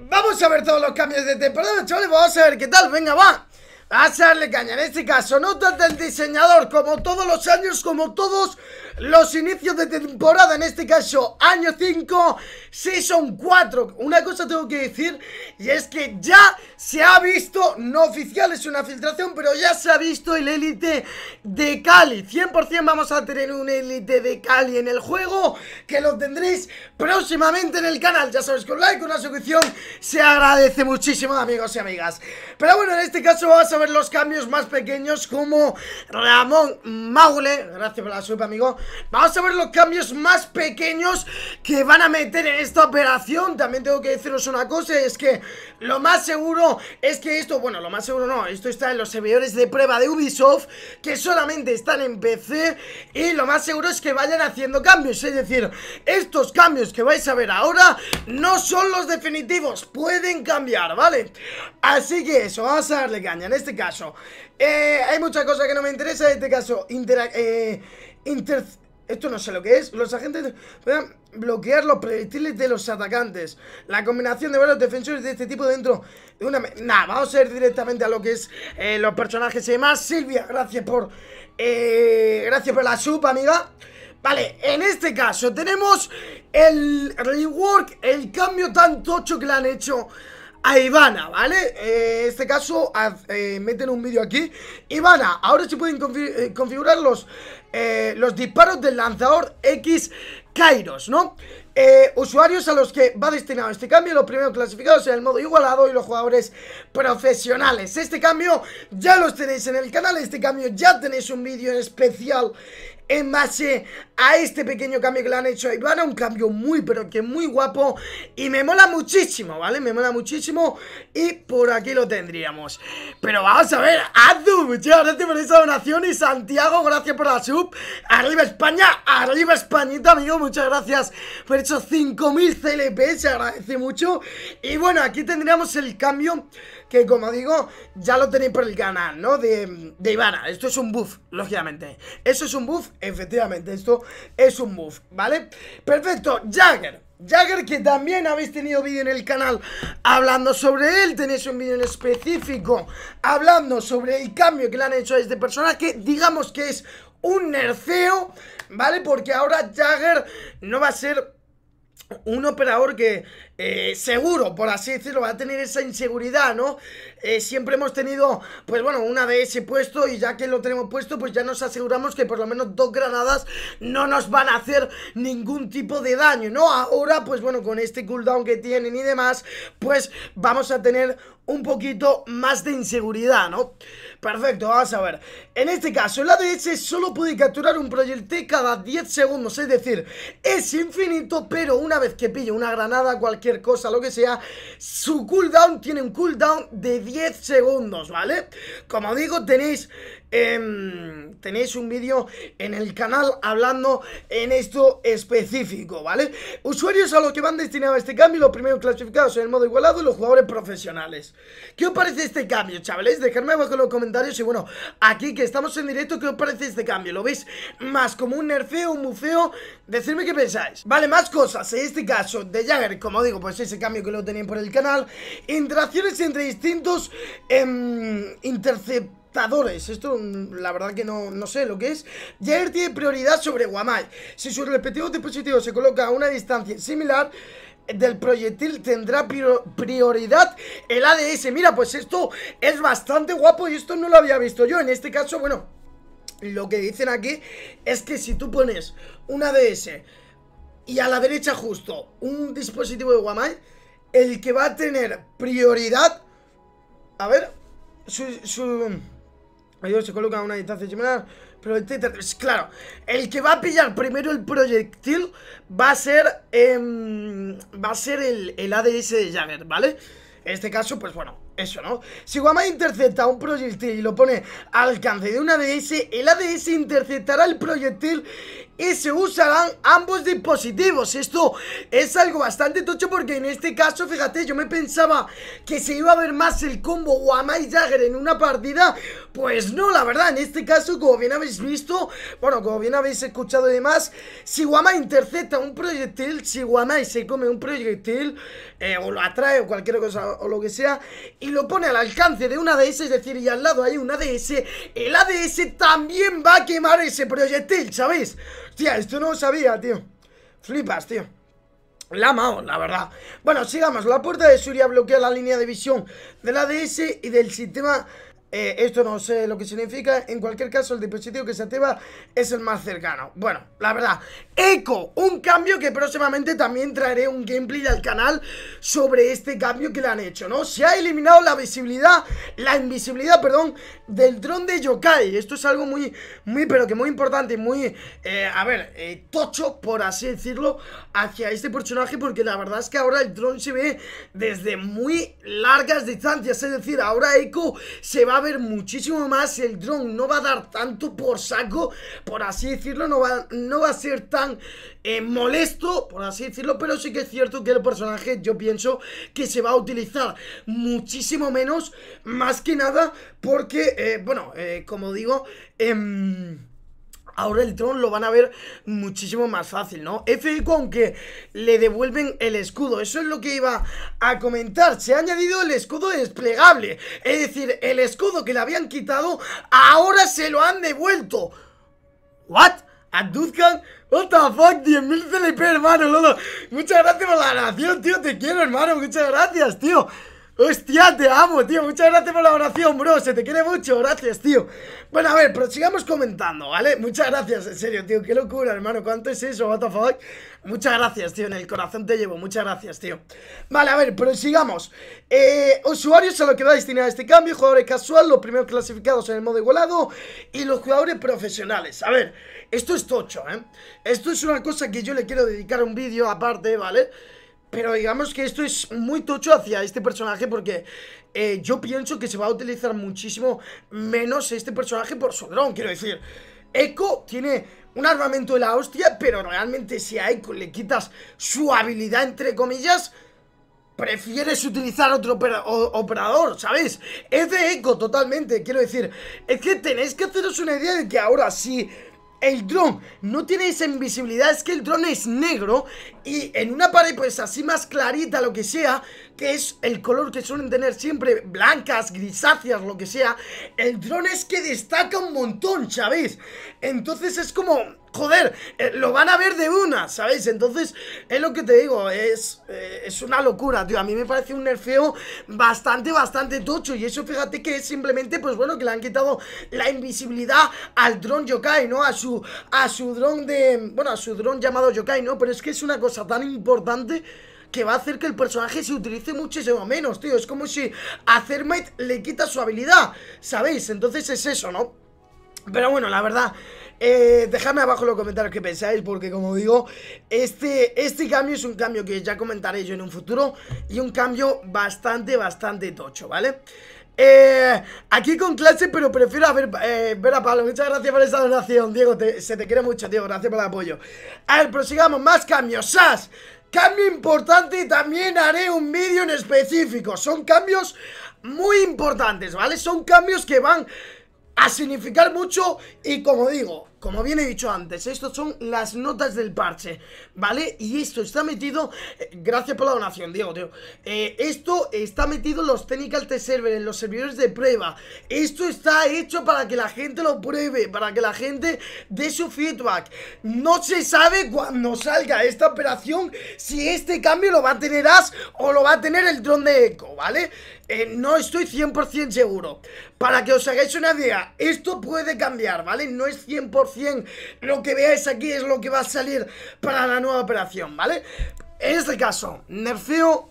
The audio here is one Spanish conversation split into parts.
Vamos a ver todos los cambios de temporada, chavales. Vamos a ver qué tal. Venga, va a en este caso, no tanto El diseñador, como todos los años, como todos los inicios de temporada, en este caso año 5, Season 4. Una cosa tengo que decir, y es que ya se ha visto, no oficial, es una filtración, pero ya se ha visto el élite de Cali. 100% vamos a tener un élite de Cali en el juego, que lo tendréis próximamente en el canal. Ya sabéis, con like, una suscripción, se agradece muchísimo, amigos y amigas. Pero bueno, en este caso vamos a a ver los cambios más pequeños como Ramón Maule. Gracias por la suerte amigo. Vamos a ver los cambios más pequeños que van a meter en esta operación. También tengo que deciros una cosa, es que lo más seguro es que esto, bueno, lo más seguro no, esto está en los servidores de prueba de Ubisoft, que solamente están en PC, y lo más seguro es que vayan haciendo cambios. Es decir, estos cambios que vais a ver ahora no son los definitivos, pueden cambiar, ¿vale? Así que eso, vamos a darle caña en este este caso. Eh, hay muchas cosas que no me interesan en este caso. inter eh, inter... Esto no sé lo que es. Los agentes pueden bloquear los proyectiles de los atacantes. La combinación de varios defensores de este tipo dentro de una... Nada, vamos a ir directamente a lo que es eh, los personajes y demás. Silvia, gracias por... gracias por la sub, amiga. Vale, en este caso tenemos el rework, el cambio tan tocho que le han hecho a Ivana, ¿vale? en eh, este caso, eh, meten un vídeo aquí. Ivana, ahora se pueden eh, configurar los, los disparos del lanzador X Kairos, ¿no? usuarios a los que va destinado este cambio, los primeros clasificados en el modo igualado y los jugadores profesionales. Este cambio ya los tenéis en el canal, este cambio ya tenéis un vídeo especial en base eh, a este pequeño cambio que le han hecho a Ivana, un cambio muy pero que muy guapo y me mola muchísimo, ¿vale? Me mola muchísimo y por aquí lo tendríamos. Pero vamos a ver, Azu, muchas gracias por esa donación y Santiago, gracias por la sub. Arriba España, arriba Españita, amigo, muchas gracias por esos 5000 CLP, se agradece mucho. Y bueno, aquí tendríamos el cambio que como digo, ya lo tenéis por el canal, ¿no? De, de Ivana, esto es un buff, lógicamente ¿Eso es un buff? Efectivamente, esto es un buff, ¿vale? Perfecto, Jagger Jagger, que también habéis tenido vídeo en el canal hablando sobre él, tenéis un vídeo en específico hablando sobre el cambio que le han hecho a este personaje, digamos que es un nerfeo, ¿vale? Porque ahora Jagger no va a ser un operador que eh, seguro, por así decirlo, va a tener esa inseguridad, ¿no? Eh, siempre hemos tenido, pues bueno, una de ese puesto y ya que lo tenemos puesto, pues ya nos aseguramos que por lo menos dos granadas no nos van a hacer ningún tipo de daño, ¿no? Ahora, pues bueno, con este cooldown que tienen y demás, pues vamos a tener un poquito más de inseguridad, ¿no? Perfecto, vamos a ver. En este caso, el ADS solo puede capturar un proyectil cada 10 segundos, es decir, es infinito, pero una vez que pille una granada, cualquier cosa, lo que sea, su cooldown tiene un cooldown de 10 segundos, ¿vale? Como digo, tenéis Em, tenéis un vídeo en el canal hablando en esto específico, ¿vale? Usuarios a los que van destinado a este cambio, los primeros clasificados en el modo igualado y los jugadores profesionales. ¿Qué os parece este cambio, chavales? Dejadme abajo en los comentarios y bueno, aquí que estamos en directo, ¿qué os parece este cambio? ¿Lo veis más como un nerfeo, un bufeo? Decidme qué pensáis. Vale, más cosas. En este caso, de Jagger, como digo, pues ese cambio que lo tenían por el canal. Interacciones entre distintos em, interceptores esto mm, la verdad que no, no, sé lo que es. Jair tiene prioridad sobre Guamai. Si su respectivo dispositivo se coloca a una distancia similar del proyectil tendrá prioridad el ADS. Mira, pues esto es bastante guapo y esto no lo había visto yo. En este caso, bueno, lo que dicen aquí es que si tú pones un ADS y a la derecha justo un dispositivo de Guamai, el que va a tener prioridad... A ver, su ellos se coloca a una distancia similar, pero este Claro, el que va a pillar primero el proyectil va a ser... Em, va a ser el, ADS de Jagger, ¿vale? En este caso, pues bueno, eso, ¿no? Si Guama intercepta un proyectil y lo pone al alcance de un ADS, el ADS interceptará el proyectil y se usarán ambos dispositivos Esto es algo bastante tocho porque en este caso, fíjate, yo me pensaba que se iba a ver más el combo o Jagger en una partida Pues no, la verdad, en este caso, como bien habéis visto, bueno, como bien habéis escuchado y demás Si Guama intercepta un proyectil, si Guamai se come un proyectil eh, O lo atrae o cualquier cosa o lo que sea Y lo pone al alcance de una ADS, es decir, y al lado hay un ADS El ADS también va a quemar ese proyectil, ¿sabéis? Hostia, esto no lo sabía, tío. Flipas, tío. La mao, la verdad. Bueno, sigamos. La puerta de Suria bloquea la línea de visión del ADS y del sistema eh, esto no sé lo que significa. En cualquier caso, el dispositivo que se activa es el más cercano. Bueno, la verdad. Eco, un cambio que próximamente también traeré un gameplay al canal sobre este cambio que le han hecho, ¿no? Se ha eliminado la visibilidad, la invisibilidad, perdón, del dron de Yokai. Esto es algo muy, muy, pero que muy importante y muy, eh, a ver, eh, tocho, por así decirlo, hacia este personaje. Porque la verdad es que ahora el dron se ve desde muy largas distancias. Es decir, ahora Eco se va Ver muchísimo más el dron, no va a dar tanto por saco, por así decirlo, no va, no va a ser tan eh, molesto, por así decirlo, pero sí que es cierto que el personaje yo pienso que se va a utilizar muchísimo menos, más que nada porque, eh, bueno, eh, como digo, em, ahora el Tron lo van a ver muchísimo más fácil, ¿no? con aunque le devuelven el escudo, eso es lo que iba a comentar, se ha añadido el escudo desplegable, es decir, el escudo que le habían quitado, ahora se lo han devuelto. ¿What? aduzcan what the fuck, 10.000 CLP, hermano, Muchas gracias por la donación, tío, te quiero, hermano, muchas gracias, tío. ¡Hostia, te amo, tío! Muchas gracias por la oración, bro. Se te quiere mucho. Gracias, tío. Bueno, a ver, pero sigamos comentando, ¿vale? Muchas gracias, en serio, tío. Qué locura, hermano. ¿Cuánto es eso? What Muchas gracias, tío. En el corazón te llevo. Muchas gracias, tío. Vale, a ver, pero sigamos. Eh, usuarios a lo que va destinado este cambio. Jugadores casual, los primeros clasificados en el modo igualado. Y los jugadores profesionales. A ver, esto es tocho, ¿eh? Esto es una cosa que yo le quiero dedicar un vídeo aparte, ¿vale? vale pero digamos que esto es muy tocho hacia este personaje porque eh, yo pienso que se va a utilizar muchísimo menos este personaje por su dron, quiero decir. Echo tiene un armamento de la hostia, pero realmente si a Echo le quitas su habilidad, entre comillas, prefieres utilizar otro operador, ¿sabes? Es de Echo totalmente, quiero decir. Es que tenéis que haceros una idea de que ahora Si el dron no tiene esa invisibilidad, es que el dron es negro y en una pared pues así más clarita, lo que sea, que es el color que suelen tener siempre, blancas, grisáceas, lo que sea, el dron es que destaca un montón, ¿sabéis? Entonces es como, joder, eh, lo van a ver de una, ¿sabéis? Entonces, es lo que te digo, es, eh, es una locura, tío. A mí me parece un nerfeo bastante, bastante tocho. Y eso, fíjate que es simplemente, pues bueno, que le han quitado la invisibilidad al dron Yokai, ¿no? A su, a su dron de. Bueno, a su dron llamado Yokai, ¿no? Pero es que es una cosa tan importante que va a hacer que el personaje se utilice muchísimo menos, tío. Es como si a Thermite le quita su habilidad, ¿sabéis? Entonces es eso, ¿no? Pero bueno, la verdad, eh, dejadme abajo en los comentarios que pensáis, porque como digo, este, este cambio es un cambio que ya comentaré yo en un futuro y un cambio bastante, bastante tocho, ¿vale? Eh, aquí con clase, pero prefiero ver, eh, ver, a Pablo. Muchas gracias por esa donación, Diego. se te quiere mucho, Diego. Gracias por el apoyo. A ver, prosigamos. Más cambios. ¡Sas! Cambio importante y también haré un vídeo en específico. Son cambios muy importantes, ¿vale? Son cambios que van a significar mucho y como digo, como bien he dicho antes, estos son las notas del parche, ¿vale? Y esto está metido... Eh, gracias por la donación, Diego, tío. Eh, esto está metido en los Technical Test Server, en los servidores de prueba. Esto está hecho para que la gente lo pruebe, para que la gente dé su feedback. No se sabe cuando salga esta operación si este cambio lo va a tener Ash o lo va a tener el dron de Echo, ¿vale? Eh, no estoy 100% seguro. Para que os hagáis una idea, esto puede cambiar, ¿vale? No es 100%. 100%. Lo que veáis aquí es lo que va a salir para la nueva operación, ¿vale? En este caso, nerfeo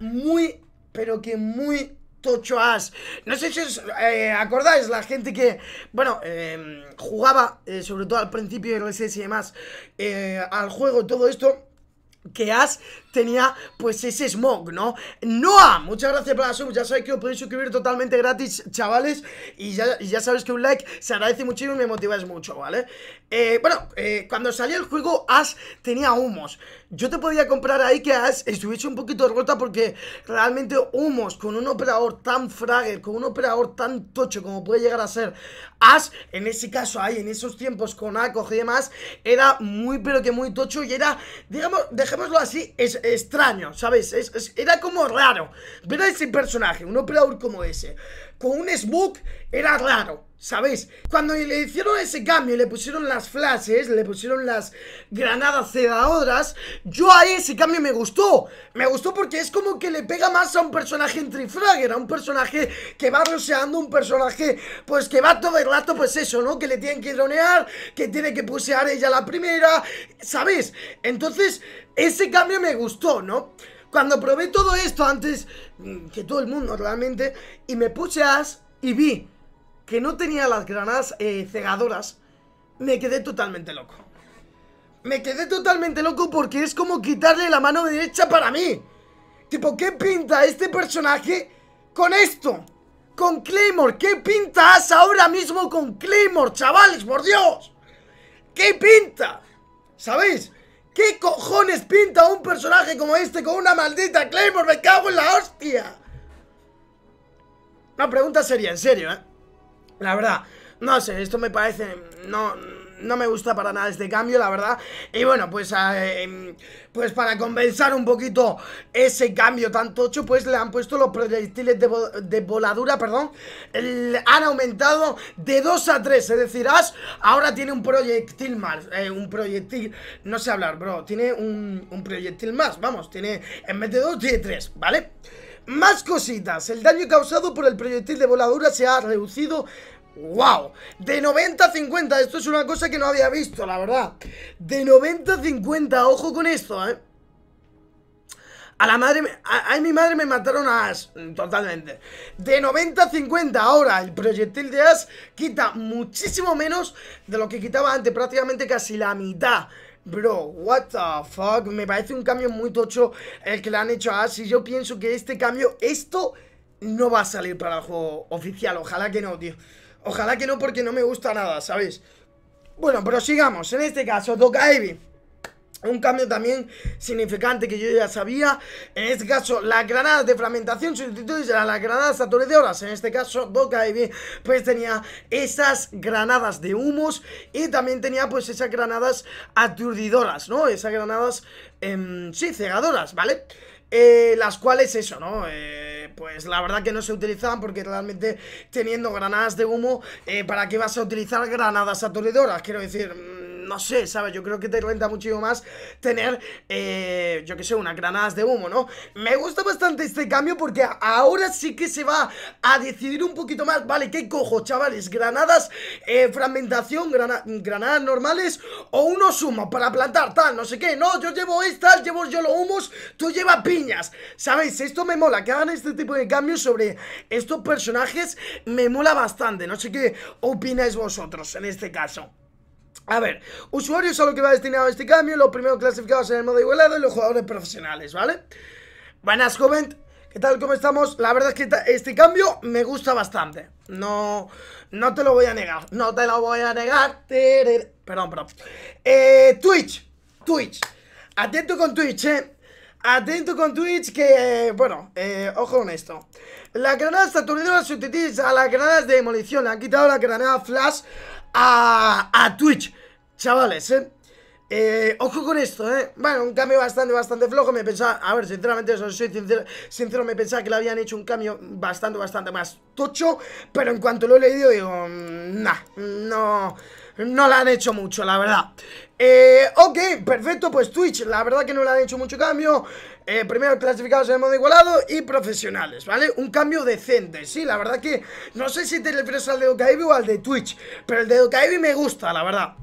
muy, pero que muy tocho as. No sé si eh, acordáis, la gente que, bueno, em, jugaba, eh, sobre todo al principio de RSS y demás, eh, al juego, todo esto que has tenía pues ese Smog, ¿no? Noah, muchas gracias por la sub, ya sabéis que os podéis suscribir totalmente gratis, chavales, y ya, ya sabéis que un like se agradece muchísimo y me motiváis mucho, ¿vale? Eh, bueno, eh, cuando salió el juego, Ash tenía humos. Yo te podía comprar ahí que Ash estuviese un poquito rota porque realmente humos con un operador tan frágil, con un operador tan tocho como puede llegar a ser Ash, en ese caso ahí, en esos tiempos con ACO y demás, era muy pero que muy tocho y era, digamos, dejémoslo así, es extraño, ¿sabes? era como raro ver a ese personaje, un operador como ese, con un smoke, era raro. ¿sabes? Cuando le hicieron ese cambio y le pusieron las flashes, le pusieron las granadas cegadoras Yo a ese cambio me gustó. Me gustó porque es como que le pega más a un personaje en Trifrager, a un personaje que va roseando, un personaje pues que va todo el rato, pues eso, ¿no? Que le tienen que dronear, que tiene que pusear ella la primera, ¿sabes? Entonces, ese cambio me gustó, ¿no? Cuando probé todo esto antes mm, que todo el mundo realmente, y me puse As y vi que no tenía las granadas eh, cegadoras, me quedé totalmente loco. Me quedé totalmente loco porque es como quitarle la mano derecha para mí. Tipo, ¿qué pinta este personaje con esto? Con Claymore. ¿Qué has ahora mismo con Claymore, chavales? Por Dios. ¿Qué pinta? ¿Sabéis? ¿Qué cojones pinta un personaje como este con una maldita Claymore? ¡Me cago en la hostia! La pregunta seria, en serio, ¿eh? La verdad. No sé, esto me parece... No, no me gusta para nada este cambio, la verdad. Y bueno, pues, ah, em, pues para compensar un poquito ese cambio tan tocho, pues le han puesto los proyectiles de, voladura, perdón, han aumentado de 2 a 3. Es decir, Ash ahora tiene un proyectil más. Eh, un proyectil, no sé hablar, bro. Tiene un, un proyectil más, vamos, tiene, en vez de 2, tiene 3, ¿vale? Más cositas, el daño causado por el proyectil de voladura se ha reducido ¡Wow! De 90 a 50, esto es una cosa que no había visto, la verdad De 90 a 50, ojo con esto, ¿eh? A la madre, a, mi madre me mataron a Ash, mm, totalmente De 90 a 50, ahora el proyectil de Ash quita muchísimo menos de lo que quitaba antes Prácticamente casi la mitad Bro, what the fuck, me parece un cambio muy tocho el que le han hecho a Ash Y yo pienso que este cambio, esto no va a salir para el juego oficial, ojalá que no, tío Ojalá que no porque no me gusta nada, ¿sabéis? Bueno, prosigamos. En este caso toca Un cambio también significante que yo ya sabía. En este caso, las granadas de fragmentación sustituyen a las granadas aturdidoras En este caso, Doca Ivy pues tenía esas granadas de humos y también tenía pues esas granadas aturdidoras, ¿no? Esas granadas, em, sí, cegadoras, ¿vale? Eh, las cuales eso, ¿no? Eh, pues la verdad que no se utilizaban porque realmente teniendo granadas de humo, eh, ¿para qué vas a utilizar granadas aturdidoras? Quiero decir no sé, ¿sabes? Yo creo que te renta muchísimo más tener, eh, yo qué sé, unas granadas de humo, ¿no? Me gusta bastante este cambio porque ahora sí que se va a decidir un poquito más. Vale, ¿qué cojo, chavales? ¿Granadas, eh, fragmentación, granadas normales o unos humos para plantar, tal, no sé qué? No, yo llevo estas, llevo yo los humos, tú llevas piñas, ¿sabéis? Esto me mola, que hagan este tipo de cambios sobre estos personajes, me mola bastante. No sé qué opináis vosotros en este caso. A ver, usuarios a lo que va destinado este cambio, los primeros clasificados en el modo igualado y los jugadores profesionales, ¿vale? Buenas, joven. ¿Qué tal? ¿Cómo estamos? La verdad es que este cambio me gusta bastante. No, no te lo voy a negar. No te lo voy a negar. Perdón, perdón. Eh, Twitch. Twitch. Atento con Twitch, ¿eh? Atento con Twitch que, eh, bueno, eh, ojo con esto. La granadas saturnidora se a las granadas de demolición. Le han quitado la granada flash a, Twitch. Chavales, ¿eh? ¿eh? ojo con esto, ¿eh? Bueno, un cambio bastante, bastante flojo. Me pensaba, a ver, sinceramente, soy sincero, sincero, me pensaba que le habían hecho un cambio bastante, bastante más tocho. Pero en cuanto lo he leído, digo, mm, nah, no, no lo han hecho mucho, la verdad. Eh, ok, perfecto, pues Twitch, la verdad que no le han hecho mucho cambio eh, Primero clasificados en modo igualado y profesionales, ¿vale? Un cambio decente, sí, la verdad que no sé si te refieres al de Okaibi o al de Twitch Pero el de Okaibi me gusta, la verdad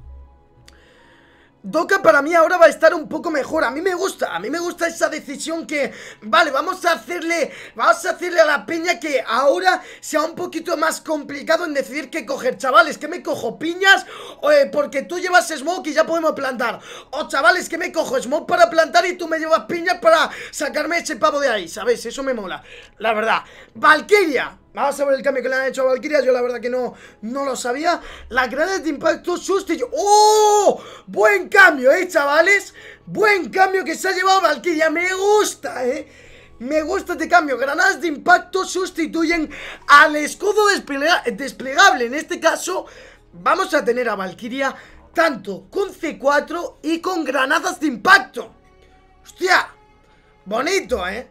Doca para mí ahora va a estar un poco mejor. A mí me gusta, a mí me gusta esa decisión que, vale, vamos a hacerle, vamos a hacerle a la piña que ahora sea un poquito más complicado en decidir qué coger. Chavales, que me cojo piñas eh, porque tú llevas smoke y ya podemos plantar. O chavales, que me cojo smoke para plantar y tú me llevas piñas para sacarme ese pavo de ahí, ¿sabes? Eso me mola, la verdad. Valkyria, Vamos a ver el cambio que le han hecho a Valkyria. Yo la verdad que no, no lo sabía. Las granadas de impacto sustituyen ¡Oh! Buen cambio, ¿eh, chavales? Buen cambio que se ha llevado Valkyria. Me gusta, ¿eh? Me gusta este cambio. Granadas de impacto sustituyen al escudo desplegable. En este caso, vamos a tener a Valkyria tanto con C4 y con granadas de impacto. ¡Hostia! Bonito, ¿eh?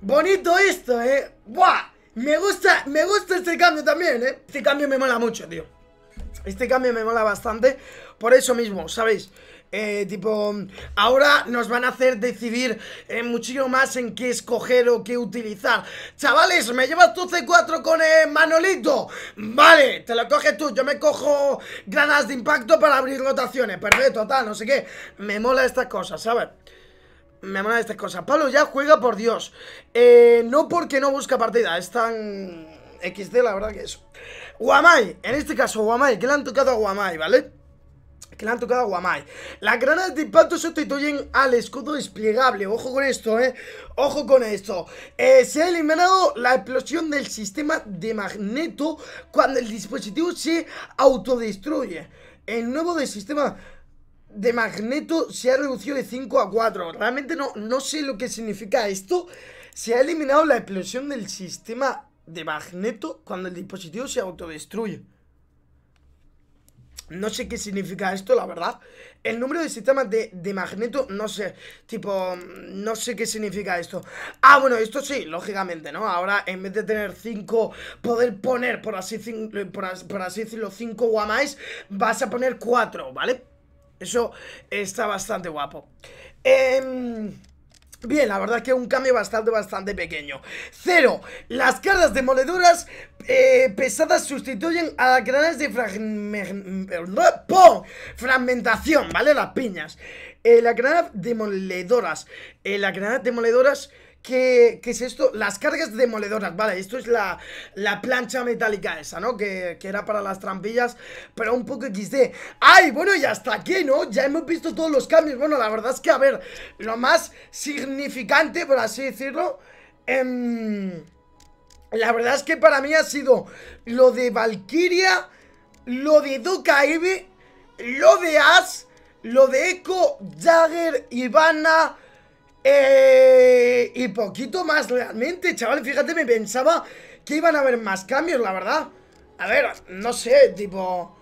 Bonito esto, ¿eh? ¡Buah! Me gusta, me gusta este cambio también, ¿eh? Este cambio me mola mucho, tío. Este cambio me mola bastante. Por eso mismo, ¿sabéis? Eh, tipo, ahora nos van a hacer decidir eh, muchísimo más en qué escoger o qué utilizar. Chavales, ¿me llevas tu C4 con Manolito? Vale, te lo coges tú. Yo me cojo granadas de impacto para abrir rotaciones. Perfecto, tal, no sé qué. Me mola estas cosas, ¿sabes? me aman estas cosas. Pablo ya juega por Dios. Eh, no porque no busca partida, es tan XD la verdad que es. Guamai, en este caso Guamai, que le han tocado a Guamai, ¿vale? Que le han tocado a Guamai. Las granadas de impacto sustituyen al escudo desplegable. Ojo con esto, ¿eh? Ojo con esto. Eh, se ha eliminado la explosión del sistema de magneto cuando el dispositivo se autodestruye. El nuevo del sistema de Magneto se ha reducido de 5 a 4. Realmente no, no sé lo que significa esto. Se ha eliminado la explosión del sistema de Magneto cuando el dispositivo se autodestruye. No sé qué significa esto, la verdad. El número de sistemas de, magneto, no sé. Tipo, no sé qué significa esto. Ah, bueno, esto sí, lógicamente, ¿no? Ahora, en vez de tener 5, poder poner, por así, por, así decirlo, 5 más vas a poner 4, ¿vale? Eso está bastante guapo. Em, bien, la verdad que un cambio bastante, bastante pequeño. Cero. Las cargas demoledoras moledoras eh, pesadas sustituyen a las granadas de fragmentación, ¿vale? Las piñas. Eh, las granadas demoledoras. Eh, las granadas demoledoras ¿Qué, es esto? Las cargas demoledoras, vale, esto es la, plancha metálica esa, ¿no? Que, era para las trampillas, pero un poco XD ¡Ay! Bueno, y hasta aquí, ¿no? Ya hemos visto todos los cambios, bueno, la verdad es que, a ver, lo más significante, por así decirlo em, La verdad es que para mí ha sido lo de Valkyria, lo de Duca lo de As, lo de Echo, Jagger, Ivana... Eh, y poquito más realmente, chaval. Fíjate, me pensaba que iban a haber más cambios, la verdad. A ver, no sé, tipo...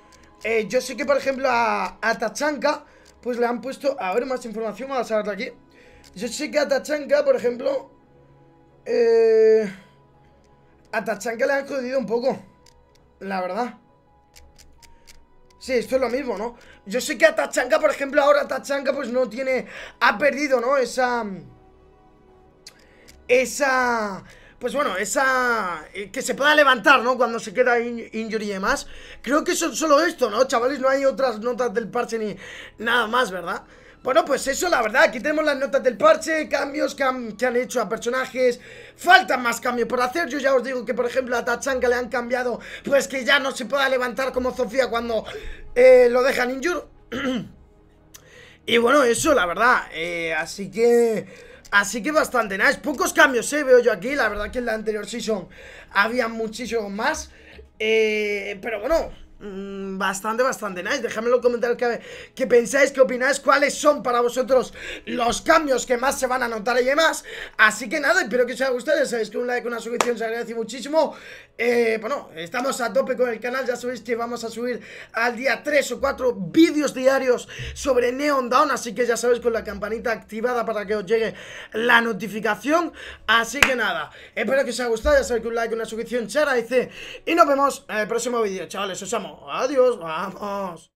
Eh, yo sé que, por ejemplo, a, a Tachanka, pues le han puesto... A ver, más información, vamos a saberlo aquí. Yo sé que a Tachanka, por ejemplo... Eh, a Tachanka le han jodido un poco. La verdad. Sí, esto es lo mismo, ¿no? Yo sé que a Tachanka, por ejemplo, ahora Tachanka pues no tiene... Ha perdido, ¿no? Esa... Esa... Pues bueno, esa... Eh, que se pueda levantar, ¿no? Cuando se queda injury y demás. Creo que es solo esto, ¿no? Chavales, no hay otras notas del parche ni nada más, ¿verdad? Bueno, pues eso, la verdad, aquí tenemos las notas del parche, cambios que han, hecho a personajes, faltan más cambios por hacer, yo ya os digo que por ejemplo a Tachanka le han cambiado, pues que ya no se pueda levantar como Sofía cuando eh, lo dejan Ninjur. y bueno, eso, la verdad, eh, así que... Así que bastante nice, pocos cambios, eh, veo yo aquí, la verdad que en la anterior season había muchísimos más, eh, pero bueno, Mm, bastante, bastante nice. Dejadme en los comentarios Que pensáis, que opináis, cuáles son para vosotros los cambios que más se van a notar y demás. Así que nada, espero que os haya gustado. Ya sabéis que un like, una suscripción se agradece muchísimo. Eh, bueno, estamos a tope con el canal. Ya sabéis que vamos a subir al día 3 o 4 vídeos diarios sobre Neon Down. Así que ya sabéis, con la campanita activada para que os llegue la notificación. Así que nada, espero que os haya gustado. Ya sabéis que un like, una suscripción se agradece. Y nos vemos en el próximo vídeo. Chavales, os amo. Adiós, vamos.